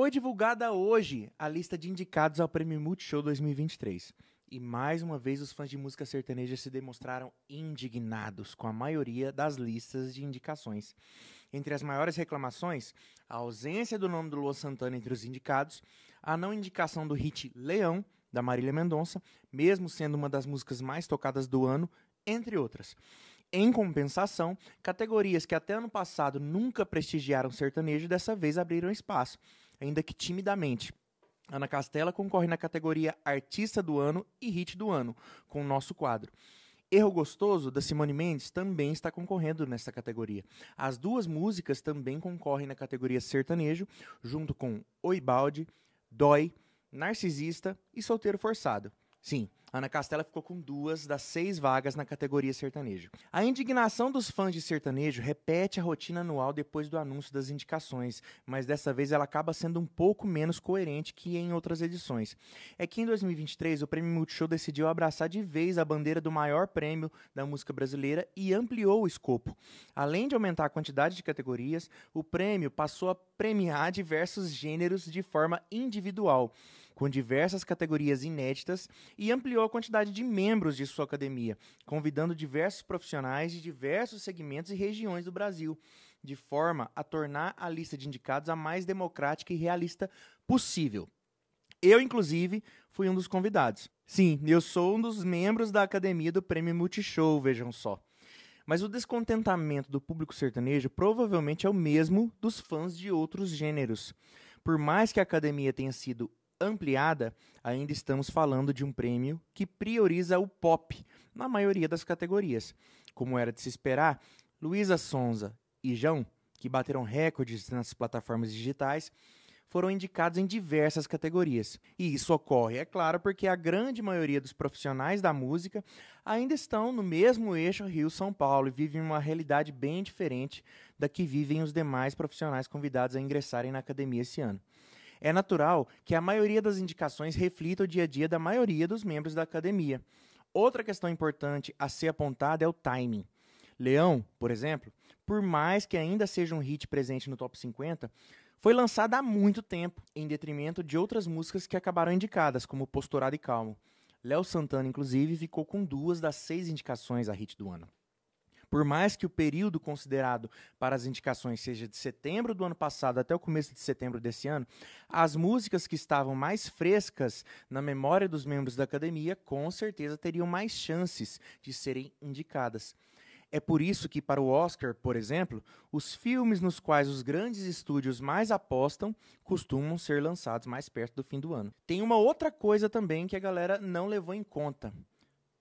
Foi divulgada hoje a lista de indicados ao Prêmio Multishow 2023. E mais uma vez os fãs de música sertaneja se demonstraram indignados com a maioria das listas de indicações. Entre as maiores reclamações, a ausência do nome do Luan Santana entre os indicados, a não indicação do hit Leão, da Marília Mendonça, mesmo sendo uma das músicas mais tocadas do ano, entre outras. Em compensação, categorias que até ano passado nunca prestigiaram sertanejo dessa vez abriram espaço, ainda que timidamente. Ana Castela concorre na categoria Artista do Ano e Hit do Ano, com o nosso quadro. Erro Gostoso, da Simone Mendes, também está concorrendo nessa categoria. As duas músicas também concorrem na categoria Sertanejo, junto com Oi Balde, Dói, Narcisista e Solteiro Forçado. Sim, Ana Castela ficou com duas das seis vagas na categoria sertanejo. A indignação dos fãs de sertanejo repete a rotina anual depois do anúncio das indicações, mas dessa vez ela acaba sendo um pouco menos coerente que em outras edições. É que em 2023 o Prêmio Multishow decidiu abraçar de vez a bandeira do maior prêmio da música brasileira e ampliou o escopo. Além de aumentar a quantidade de categorias, o prêmio passou a premiar diversos gêneros de forma individual com diversas categorias inéditas e ampliou a quantidade de membros de sua academia, convidando diversos profissionais de diversos segmentos e regiões do Brasil, de forma a tornar a lista de indicados a mais democrática e realista possível. Eu, inclusive, fui um dos convidados. Sim, eu sou um dos membros da academia do Prêmio Multishow, vejam só. Mas o descontentamento do público sertanejo provavelmente é o mesmo dos fãs de outros gêneros. Por mais que a academia tenha sido ampliada, ainda estamos falando de um prêmio que prioriza o pop na maioria das categorias. Como era de se esperar, Luísa Sonza e João, que bateram recordes nas plataformas digitais, foram indicados em diversas categorias. E isso ocorre, é claro, porque a grande maioria dos profissionais da música ainda estão no mesmo eixo Rio-São Paulo e vivem uma realidade bem diferente da que vivem os demais profissionais convidados a ingressarem na academia esse ano. É natural que a maioria das indicações reflita o dia a dia da maioria dos membros da academia. Outra questão importante a ser apontada é o timing. Leão, por exemplo, por mais que ainda seja um hit presente no top 50, foi lançada há muito tempo, em detrimento de outras músicas que acabaram indicadas, como Posturado e Calmo. Léo Santana, inclusive, ficou com duas das seis indicações a hit do ano. Por mais que o período considerado para as indicações seja de setembro do ano passado até o começo de setembro desse ano, as músicas que estavam mais frescas na memória dos membros da academia com certeza teriam mais chances de serem indicadas. É por isso que, para o Oscar, por exemplo, os filmes nos quais os grandes estúdios mais apostam costumam ser lançados mais perto do fim do ano. Tem uma outra coisa também que a galera não levou em conta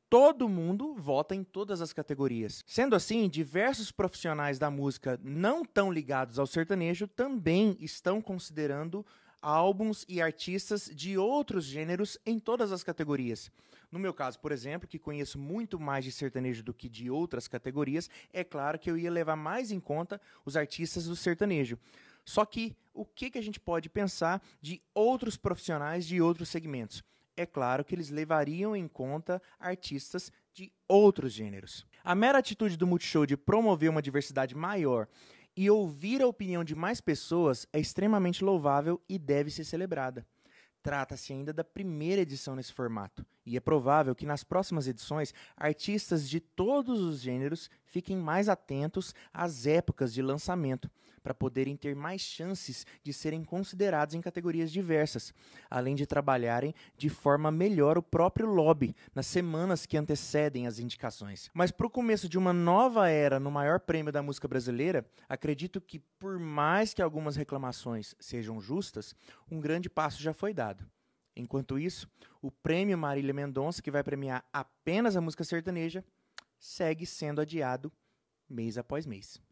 todo mundo vota em todas as categorias. Sendo assim, diversos profissionais da música não tão ligados ao sertanejo também estão considerando álbuns e artistas de outros gêneros em todas as categorias. No meu caso, por exemplo, que conheço muito mais de sertanejo do que de outras categorias, é claro que eu ia levar mais em conta os artistas do sertanejo. Só que o que, que a gente pode pensar de outros profissionais de outros segmentos? é claro que eles levariam em conta artistas de outros gêneros. A mera atitude do Multishow de promover uma diversidade maior e ouvir a opinião de mais pessoas é extremamente louvável e deve ser celebrada. Trata-se ainda da primeira edição nesse formato e é provável que nas próximas edições artistas de todos os gêneros fiquem mais atentos às épocas de lançamento, para poderem ter mais chances de serem considerados em categorias diversas, além de trabalharem de forma melhor o próprio lobby nas semanas que antecedem as indicações. Mas para o começo de uma nova era no maior prêmio da música brasileira, acredito que, por mais que algumas reclamações sejam justas, um grande passo já foi dado. Enquanto isso, o prêmio Marília Mendonça, que vai premiar apenas a música sertaneja, segue sendo adiado mês após mês.